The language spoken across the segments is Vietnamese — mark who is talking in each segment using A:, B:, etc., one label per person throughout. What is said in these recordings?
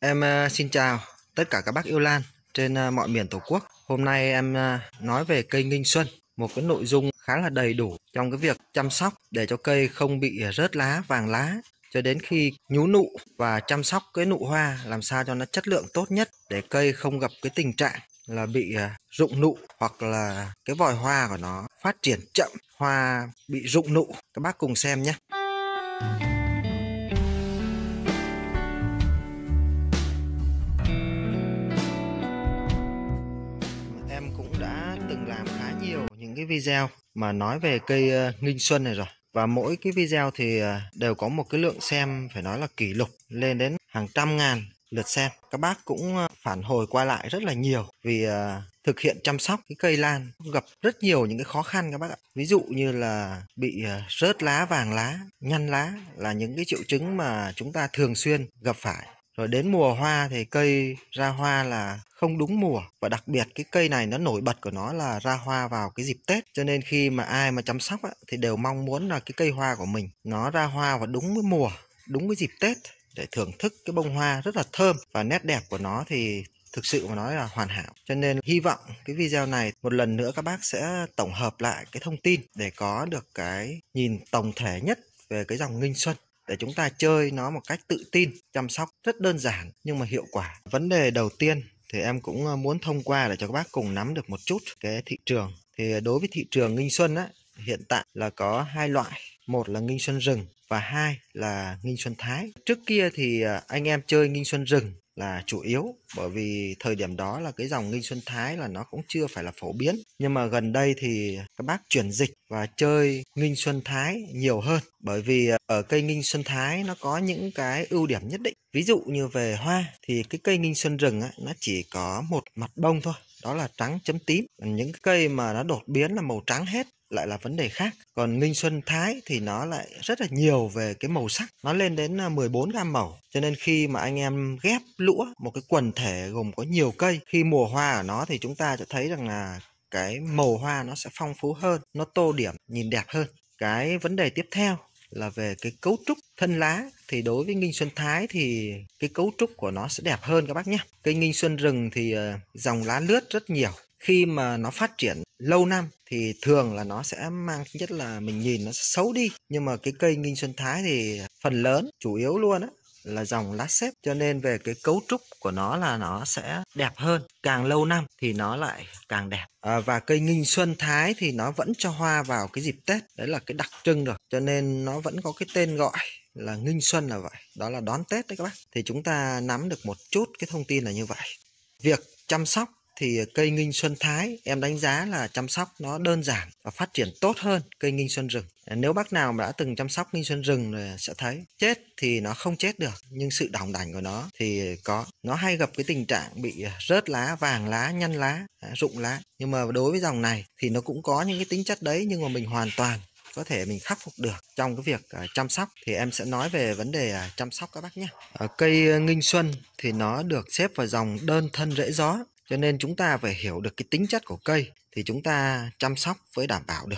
A: Em à, xin chào tất cả các bác yêu lan trên à, mọi miền Tổ quốc. Hôm nay em à, nói về cây nghinh xuân, một cái nội dung khá là đầy đủ trong cái việc chăm sóc để cho cây không bị rớt lá, vàng lá cho đến khi nhú nụ và chăm sóc cái nụ hoa làm sao cho nó chất lượng tốt nhất để cây không gặp cái tình trạng là bị rụng nụ hoặc là cái vòi hoa của nó phát triển chậm, hoa bị rụng nụ. Các bác cùng xem nhé. video mà nói về cây uh, nghinh xuân này rồi và mỗi cái video thì uh, đều có một cái lượng xem phải nói là kỷ lục lên đến hàng trăm ngàn lượt xem các bác cũng uh, phản hồi qua lại rất là nhiều vì uh, thực hiện chăm sóc cái cây lan gặp rất nhiều những cái khó khăn các bác ạ ví dụ như là bị rớt lá vàng lá nhăn lá là những cái triệu chứng mà chúng ta thường xuyên gặp phải rồi đến mùa hoa thì cây ra hoa là không đúng mùa và đặc biệt cái cây này nó nổi bật của nó là ra hoa vào cái dịp Tết cho nên khi mà ai mà chăm sóc á, thì đều mong muốn là cái cây hoa của mình nó ra hoa vào đúng với mùa đúng với dịp Tết để thưởng thức cái bông hoa rất là thơm và nét đẹp của nó thì thực sự mà nói là hoàn hảo cho nên hy vọng cái video này một lần nữa các bác sẽ tổng hợp lại cái thông tin để có được cái nhìn tổng thể nhất về cái dòng nghinh xuân để chúng ta chơi nó một cách tự tin chăm sóc rất đơn giản nhưng mà hiệu quả vấn đề đầu tiên thì em cũng ờ, muốn thông qua để cho các bác cùng nắm được một chút cái thị trường thì đối với thị trường nghinh xuân á hiện tại là có hai loại một là nghinh xuân rừng và hai là nghinh xuân thái trước kia thì ờ, anh em chơi nghinh xuân rừng là chủ yếu bởi vì thời điểm đó là cái dòng nghinh xuân thái là nó cũng chưa phải là phổ biến nhưng mà gần đây thì các bác chuyển dịch và chơi nghinh xuân thái nhiều hơn bởi vì ờ, ở cây nghinh xuân thái nó có những cái ưu điểm nhất định ví dụ như về hoa thì cái cây nghinh xuân rừng á, nó chỉ có một mặt bông thôi đó là trắng chấm tím những cây mà nó đột biến là màu trắng hết lại là vấn đề khác còn ninh xuân thái thì nó lại rất là nhiều về cái màu sắc nó lên đến 14 à, gam màu cho nên khi mà anh em ghép lũa một cái quần thể gồm có nhiều cây khi mùa hoa ở nó thì chúng ta sẽ thấy rằng là cái màu hoa nó sẽ phong phú hơn nó tô điểm nhìn đẹp hơn cái vấn đề tiếp theo là về cái cấu trúc thân lá thì đối với nghinh xuân thái thì cái cấu trúc của nó sẽ đẹp hơn các bác nhé cây nghinh xuân rừng thì ờ, dòng lá lướt rất nhiều khi mà nó phát triển lâu năm thì thường là nó sẽ mang nhất là mình nhìn nó xấu đi nhưng mà cái cây nghinh xuân thái thì phần lớn chủ yếu luôn á là dòng lát xếp cho nên về cái cấu trúc của nó là nó sẽ đẹp hơn càng lâu năm thì nó lại càng đẹp à, và cây nghinh xuân thái thì nó vẫn cho hoa vào cái dịp tết đấy là cái đặc trưng rồi cho nên nó vẫn có cái tên gọi là nghinh xuân là vậy đó là đón tết đấy các bác thì chúng ta nắm được một chút cái thông tin là như vậy việc chăm sóc thì cây nghinh xuân thái em đánh giá là chăm sóc nó đơn giản và phát triển tốt hơn cây nghinh xuân rừng nếu bác nào mà đã từng chăm sóc nghinh xuân rừng là sẽ thấy chết thì nó không chết được nhưng sự đỏng đảnh của nó thì có nó hay gặp cái tình trạng bị rớt lá vàng lá nhăn lá rụng lá nhưng mà đối với dòng này thì nó cũng có những cái tính chất đấy nhưng mà mình hoàn toàn có thể mình khắc phục được trong cái việc à, chăm sóc thì em sẽ nói về vấn đề à, chăm sóc các bác nhé. Ờ, cây nghinh xuân thì nó được xếp vào dòng đơn thân rễ gió cho nên chúng ta phải hiểu được cái tính chất của cây thì chúng ta chăm sóc với đảm bảo được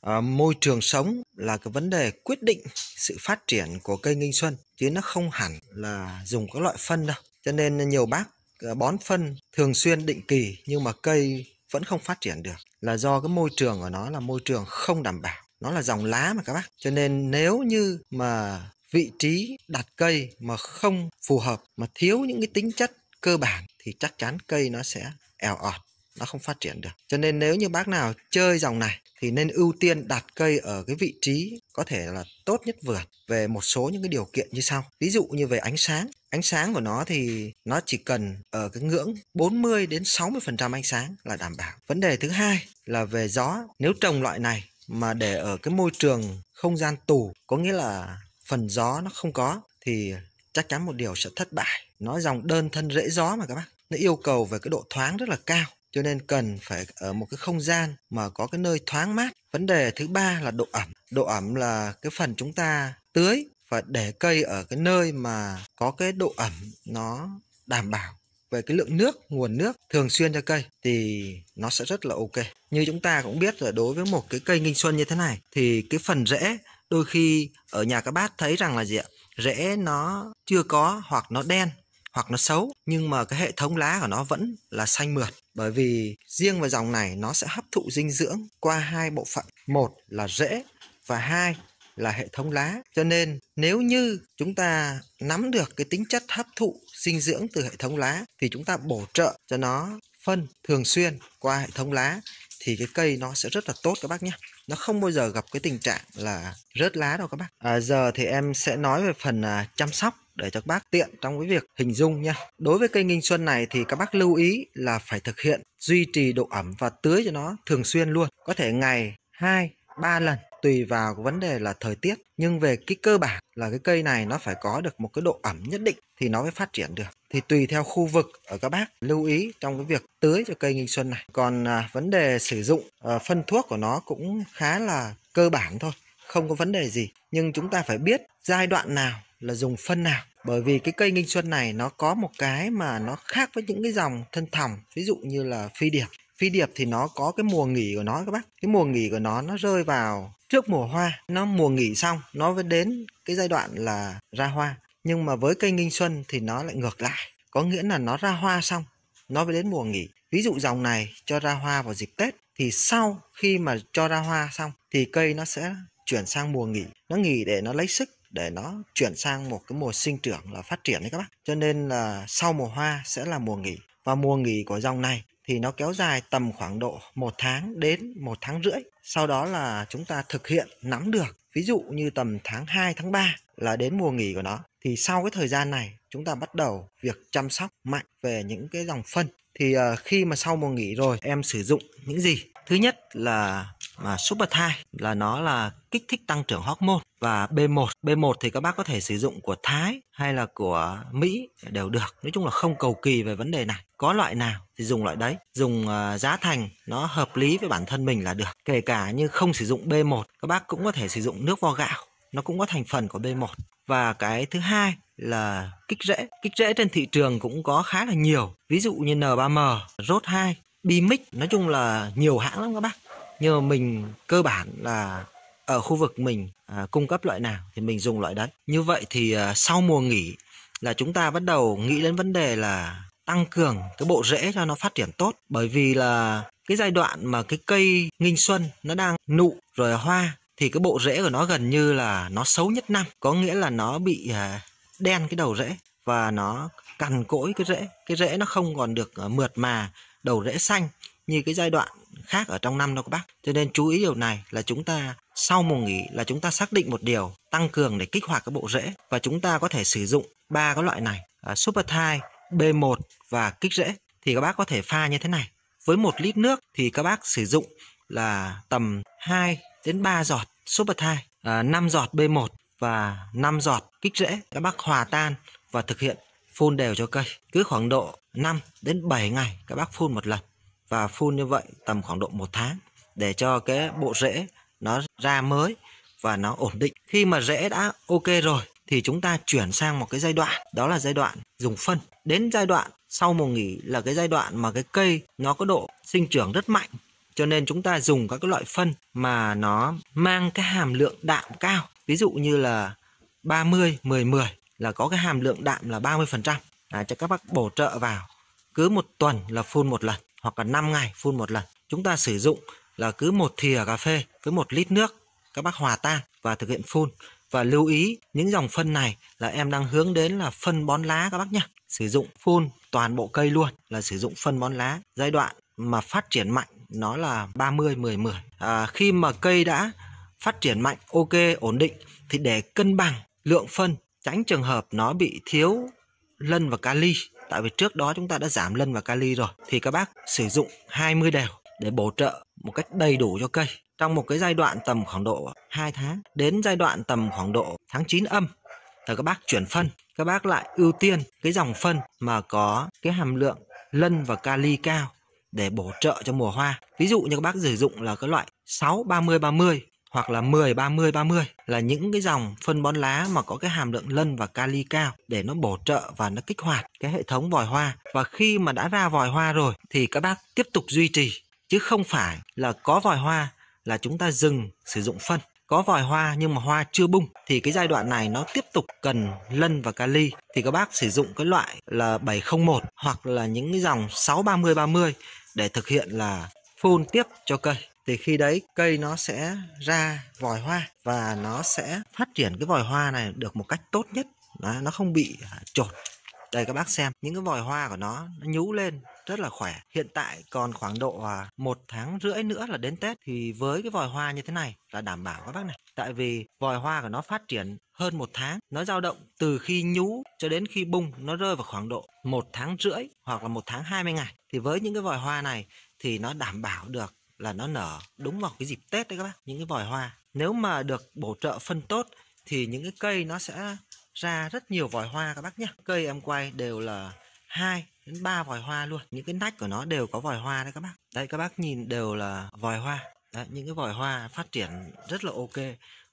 A: à, môi trường sống là cái vấn đề quyết định sự phát triển của cây nghinh xuân chứ nó không hẳn là dùng các loại phân đâu cho nên nhiều bác ờ, bón phân thường xuyên định kỳ nhưng mà cây vẫn không phát triển được là do cái môi trường của nó là môi trường không đảm bảo nó là dòng lá mà các bác cho nên nếu như mà vị trí đặt cây mà không phù hợp mà thiếu những cái tính chất cơ bản thì chắc chắn cây nó sẽ eo ọt nó không phát triển được cho nên nếu như bác nào chơi dòng này thì nên ưu tiên đặt cây ở cái vị trí có thể là tốt nhất vườn về một số những cái điều kiện như sau ví dụ như về ánh sáng ánh sáng của nó thì nó chỉ cần ở cái ngưỡng 40 đến 60 phần trăm ánh sáng là đảm bảo vấn đề thứ hai là về gió nếu trồng loại này mà để ở cái môi trường không gian tù có nghĩa là phần gió nó không có thì chắc chắn một điều sẽ thất bại nó dòng đơn thân rễ gió mà các bác nó yêu cầu về cái độ thoáng rất là cao cho nên cần phải ở một cái không gian mà có cái nơi thoáng mát vấn đề thứ ba là độ ẩm độ ẩm là cái phần chúng ta tưới và để cây ở cái nơi mà có cái độ ẩm nó đảm bảo về cái lượng nước nguồn nước thường xuyên cho cây thì nó sẽ rất là ok như chúng ta cũng biết là đối với một cái cây nghinh xuân như thế này thì cái phần rễ đôi khi ở nhà các bác thấy rằng là gì ạ rễ nó chưa có hoặc nó đen hoặc nó xấu nhưng mà cái hệ thống lá của nó vẫn là xanh mượt bởi vì riêng vào dòng này nó sẽ hấp thụ dinh dưỡng qua hai bộ phận một là rễ và hai là hệ thống lá cho nên nếu như chúng ta nắm được cái tính chất hấp thụ dinh dưỡng từ hệ thống lá thì chúng ta bổ trợ cho nó phân thường xuyên qua hệ thống lá thì cái cây nó sẽ rất là tốt các bác nhé nó không bao giờ gặp cái tình trạng là rớt lá đâu các bác à, giờ thì em sẽ nói về phần à, chăm sóc để cho các bác tiện trong cái việc hình dung nhé. Đối với cây nghinh xuân này thì các bác lưu ý là phải thực hiện duy trì độ ẩm và tưới cho nó thường xuyên luôn. Có thể ngày 2, 3 lần tùy vào cái vấn đề là thời tiết nhưng về cái cơ bản là cái cây này nó phải có được một cái độ ẩm nhất định thì nó mới phát triển được thì tùy theo khu vực ở các bác lưu ý trong cái việc tưới cho cây nghinh xuân này còn à, vấn đề sử dụng à, phân thuốc của nó cũng khá là cơ bản thôi không có vấn đề gì nhưng chúng ta phải biết giai đoạn nào là dùng phân nào bởi vì cái cây nghinh xuân này nó có một cái mà nó khác với những cái dòng thân thòng ví dụ như là phi điệp phi điệp thì nó có cái mùa nghỉ của nó các bác cái mùa nghỉ của nó nó rơi vào trước mùa hoa nó mùa nghỉ xong nó mới đến cái giai đoạn là ra hoa nhưng mà với cây nghinh xuân thì nó lại ngược lại có nghĩa là nó ra hoa xong nó mới đến mùa nghỉ ví dụ dòng này cho ra hoa vào dịp tết thì sau khi mà cho ra hoa xong thì cây nó sẽ chuyển sang mùa nghỉ nó nghỉ để nó lấy sức để nó chuyển sang một cái mùa sinh trưởng là phát triển đấy các bác cho nên là sau mùa hoa sẽ là mùa nghỉ và mùa nghỉ của dòng này thì nó kéo dài tầm khoảng độ một tháng đến một tháng rưỡi sau đó là chúng ta thực hiện nắm được ví dụ như tầm tháng 2 tháng 3 là đến mùa nghỉ của nó thì sau cái thời gian này chúng ta bắt đầu việc chăm sóc mạnh về những cái dòng phân thì uh, khi mà sau mùa nghỉ rồi em sử dụng những gì thứ nhất là mà super thai là nó là kích thích tăng trưởng hormone và B1 B1 thì các bác có thể sử dụng của Thái hay là của Mỹ đều được nói chung là không cầu kỳ về vấn đề này có loại nào thì dùng loại đấy dùng uh, giá thành nó hợp lý với bản thân mình là được kể cả như không sử dụng B1 các bác cũng có thể sử dụng nước vo gạo nó cũng có thành phần của B1 và cái thứ hai là kích rễ kích rễ trên thị trường cũng có khá là nhiều ví dụ như N3M, Rốt 2, Bimix nói chung là nhiều hãng lắm các bác nhưng mà mình cơ bản là ở khu vực mình à, cung cấp loại nào thì mình dùng loại đấy như vậy thì à, sau mùa nghỉ là chúng ta bắt đầu nghĩ đến vấn đề là tăng cường cái bộ rễ cho nó phát triển tốt bởi vì là cái giai đoạn mà cái cây nghinh xuân nó đang nụ rồi hoa thì cái bộ rễ của nó gần như là nó xấu nhất năm có nghĩa là nó bị à, đen cái đầu rễ và nó cằn cỗi cái rễ cái rễ nó không còn được à, mượt mà đầu rễ xanh như cái giai đoạn khác ở trong năm đâu các bác cho nên chú ý điều này là chúng ta sau mùa nghỉ là chúng ta xác định một điều tăng cường để kích hoạt cái bộ rễ và chúng ta có thể sử dụng ba cái loại này à, super thai b1 và kích rễ thì các bác có thể pha như thế này với một lít nước thì các bác sử dụng là tầm 2 đến 3 giọt Sopathai, à, 5 giọt B1 và 5 giọt kích rễ các bác hòa tan và thực hiện phun đều cho cây. Cứ khoảng độ 5 đến 7 ngày các bác phun một lần và phun như vậy tầm khoảng độ 1 tháng để cho cái bộ rễ nó ra mới và nó ổn định. Khi mà rễ đã ok rồi thì chúng ta chuyển sang một cái giai đoạn đó là giai đoạn dùng phân. Đến giai đoạn sau mùa nghỉ là cái giai đoạn mà cái cây nó có độ sinh trưởng rất mạnh cho nên chúng ta dùng các cái loại phân mà nó mang cái hàm lượng đạm cao ví dụ như là 30 10 10 là có cái hàm lượng đạm là 30% à, cho các bác bổ trợ vào cứ một tuần là phun một lần hoặc là 5 ngày phun một lần chúng ta sử dụng là cứ một thìa cà phê với một lít nước các bác hòa tan và thực hiện phun và lưu ý những dòng phân này là em đang hướng đến là phân bón lá các bác nhé sử dụng phun toàn bộ cây luôn là sử dụng phân bón lá giai đoạn mà phát triển mạnh nó là 30 10 10. À, khi mà cây đã phát triển mạnh, ok, ổn định thì để cân bằng lượng phân, tránh trường hợp nó bị thiếu lân và kali. Tại vì trước đó chúng ta đã giảm lân và kali rồi thì các bác sử dụng 20 đều để bổ trợ một cách đầy đủ cho cây trong một cái giai đoạn tầm khoảng độ 2 tháng đến giai đoạn tầm khoảng độ tháng 9 âm thì các bác chuyển phân các bác lại ưu tiên cái dòng phân mà có cái hàm lượng lân và kali cao để bổ trợ cho mùa hoa. Ví dụ như các bác sử dụng là cái loại 6 30 30 hoặc là 10 30 30 là những cái dòng phân bón lá mà có cái hàm lượng lân và kali cao để nó bổ trợ và nó kích hoạt cái hệ thống vòi hoa và khi mà đã ra vòi hoa rồi thì các bác tiếp tục duy trì chứ không phải là có vòi hoa là chúng ta dừng sử dụng phân có vòi hoa nhưng mà hoa chưa bung thì cái giai đoạn này nó tiếp tục cần lân và kali thì các bác sử dụng cái loại là 701 hoặc là những cái dòng 630 30 để thực hiện là phun tiếp cho cây thì khi đấy cây nó sẽ ra vòi hoa và nó sẽ phát triển cái vòi hoa này được một cách tốt nhất nó, nó không bị trột đây các bác xem những cái vòi hoa của nó nó nhú lên rất là khỏe. Hiện tại còn khoảng độ à, một tháng rưỡi nữa là đến Tết thì với cái vòi hoa như thế này là đảm bảo các bác này. Tại vì vòi hoa của nó phát triển hơn một tháng. Nó dao động từ khi nhú cho đến khi bung nó rơi vào khoảng độ một tháng rưỡi hoặc là một tháng 20 ngày. Thì với những cái vòi hoa này thì nó đảm bảo được là nó nở đúng vào cái dịp Tết đấy các bác, những cái vòi hoa. Nếu mà được bổ trợ phân tốt thì những cái cây nó sẽ ra rất nhiều vòi hoa các bác nhé. Cây em quay đều là hai ba vòi hoa luôn những cái nách của nó đều có vòi hoa đấy các bác đây các bác nhìn đều là vòi hoa đấy, những cái vòi hoa phát triển rất là ok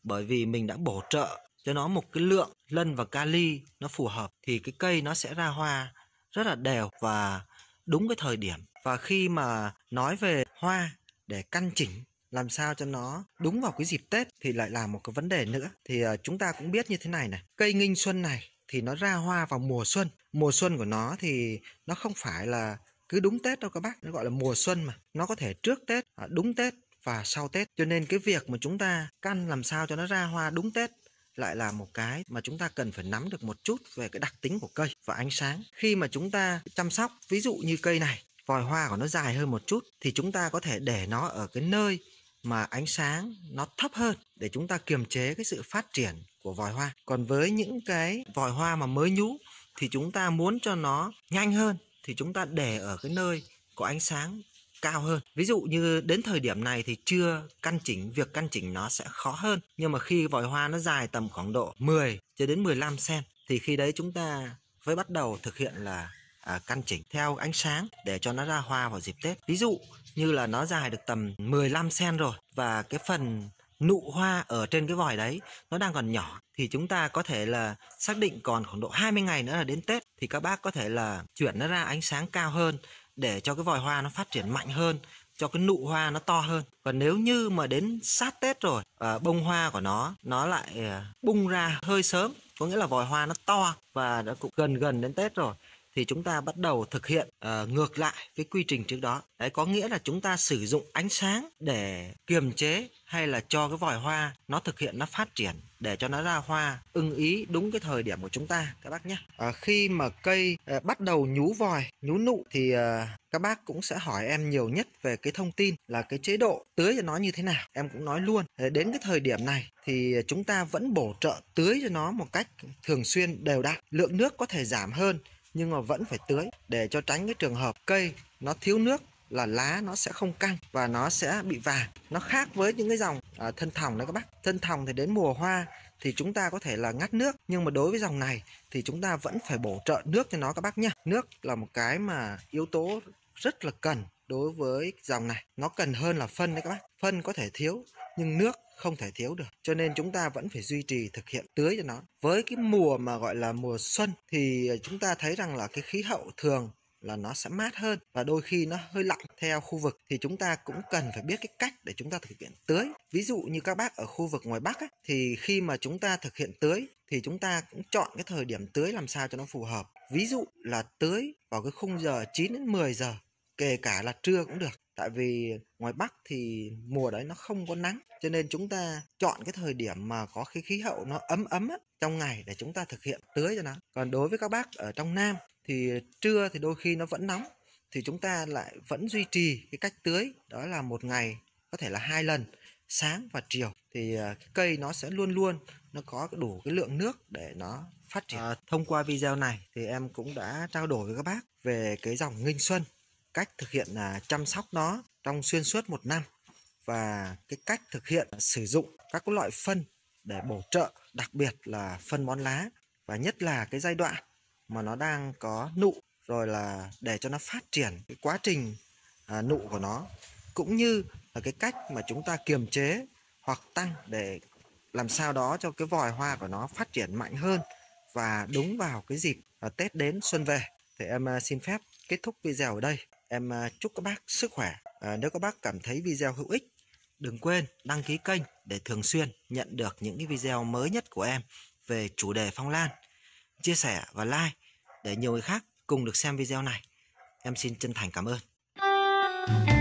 A: bởi vì mình đã bổ trợ cho nó một cái lượng lân và kali nó phù hợp thì cái cây nó sẽ ra hoa rất là đều và đúng cái thời điểm và khi mà nói về hoa để căn chỉnh làm sao cho nó đúng vào cái dịp Tết thì lại là một cái vấn đề nữa. Thì à, chúng ta cũng biết như thế này này, cây nghinh xuân này thì nó ra hoa vào mùa xuân mùa xuân của nó thì nó không phải là cứ đúng Tết đâu các bác, nó gọi là mùa xuân mà. Nó có thể trước Tết, à, đúng Tết và sau Tết. Cho nên cái việc mà chúng ta căn làm sao cho nó ra hoa đúng Tết lại là một cái mà chúng ta cần phải nắm được một chút về cái đặc tính của cây và ánh sáng. Khi mà chúng ta chăm sóc, ví dụ như cây này, vòi hoa của nó dài hơn một chút thì chúng ta có thể để nó ở cái nơi mà ánh sáng nó thấp hơn để chúng ta kiềm chế cái sự phát triển của vòi hoa. Còn với những cái vòi hoa mà mới nhú thì chúng ta muốn cho nó nhanh hơn thì chúng ta để ở cái nơi có ánh sáng cao hơn. Ví dụ như đến thời điểm này thì chưa căn chỉnh, việc căn chỉnh nó sẽ khó hơn. Nhưng mà khi vòi hoa nó dài tầm khoảng độ 10 cho đến 15 cm thì khi đấy chúng ta mới bắt đầu thực hiện là à, căn chỉnh theo ánh sáng để cho nó ra hoa vào dịp Tết. Ví dụ như là nó dài được tầm 15 cm rồi và cái phần nụ hoa ở trên cái vòi đấy nó đang còn nhỏ thì chúng ta có thể là xác định còn khoảng độ 20 ngày nữa là đến Tết thì các bác có thể là chuyển nó ra ánh sáng cao hơn để cho cái vòi hoa nó phát triển mạnh hơn cho cái nụ hoa nó to hơn còn nếu như mà đến sát tết rồi à, bông hoa của nó nó lại à, bung ra hơi sớm có nghĩa là vòi hoa nó to và đã cũng gần gần đến tết rồi thì chúng ta bắt đầu thực hiện uh, ngược lại với quy trình trước đó đấy có nghĩa là chúng ta sử dụng ánh sáng để kiềm chế hay là cho cái vòi hoa nó thực hiện nó phát triển để cho nó ra hoa ưng ý đúng cái thời điểm của chúng ta các bác nhé à, khi mà cây à, bắt đầu nhú vòi nhú nụ thì à, các bác cũng sẽ hỏi em nhiều nhất về cái thông tin là cái chế độ tưới cho nó như thế nào em cũng nói luôn à, đến cái thời điểm này thì chúng ta vẫn bổ trợ tưới cho nó một cách thường xuyên đều đặn lượng nước có thể giảm hơn nhưng mà vẫn phải tưới để cho tránh cái trường hợp cây nó thiếu nước là lá nó sẽ không căng và nó sẽ bị vàng nó khác với những cái dòng à, thân thòng đấy các bác thân thòng thì đến mùa hoa thì chúng ta có thể là ngắt nước nhưng mà đối với dòng này thì chúng ta vẫn phải bổ trợ nước cho nó các bác nhé nước là một cái mà yếu tố rất là cần đối với dòng này nó cần hơn là phân đấy các bác phân có thể thiếu nhưng nước không thể thiếu được cho nên chúng ta vẫn phải duy trì thực hiện tưới cho nó với cái mùa mà gọi là mùa xuân thì chúng ta thấy rằng là cái khí hậu thường là nó sẽ mát hơn và đôi khi nó hơi lạnh theo khu vực thì chúng ta cũng cần phải biết cái cách để chúng ta thực hiện tưới ví dụ như các bác ở khu vực ngoài bắc ấy, thì khi mà chúng ta thực hiện tưới thì chúng ta cũng chọn cái thời điểm tưới làm sao cho nó phù hợp ví dụ là tưới vào cái khung giờ 9 đến 10 giờ kể cả là trưa cũng được tại vì ngoài bắc thì mùa đấy nó không có nắng cho nên chúng ta chọn cái thời điểm mà có cái khí hậu nó ấm ấm á, trong ngày để chúng ta thực hiện tưới cho nó còn đối với các bác ở trong nam thì trưa thì đôi khi nó vẫn nóng thì chúng ta lại vẫn duy trì cái cách tưới đó là một ngày có thể là hai lần sáng và chiều thì à, cái cây nó sẽ luôn luôn nó có đủ cái lượng nước để nó phát triển. À, thông qua video này thì em cũng đã trao đổi với các bác về cái dòng nghinh xuân cách thực hiện à, chăm sóc nó trong xuyên suốt một năm và cái cách thực hiện sử dụng các loại phân để bổ trợ đặc biệt là phân bón lá và nhất là cái giai đoạn mà nó đang có nụ rồi là để cho nó phát triển cái quá trình à, nụ của nó cũng như là cái cách mà chúng ta kiềm chế hoặc tăng để làm sao đó cho cái vòi hoa của nó phát triển mạnh hơn và đúng vào cái dịp à, Tết đến xuân về thì em xin phép kết thúc video ở đây Em à, chúc các bác sức khỏe. À, nếu các bác cảm thấy video hữu ích, đừng quên đăng ký kênh để thường xuyên nhận được những cái video mới nhất của em về chủ đề phong lan. Chia sẻ và like để nhiều người khác cùng được xem video này. Em xin chân thành cảm ơn.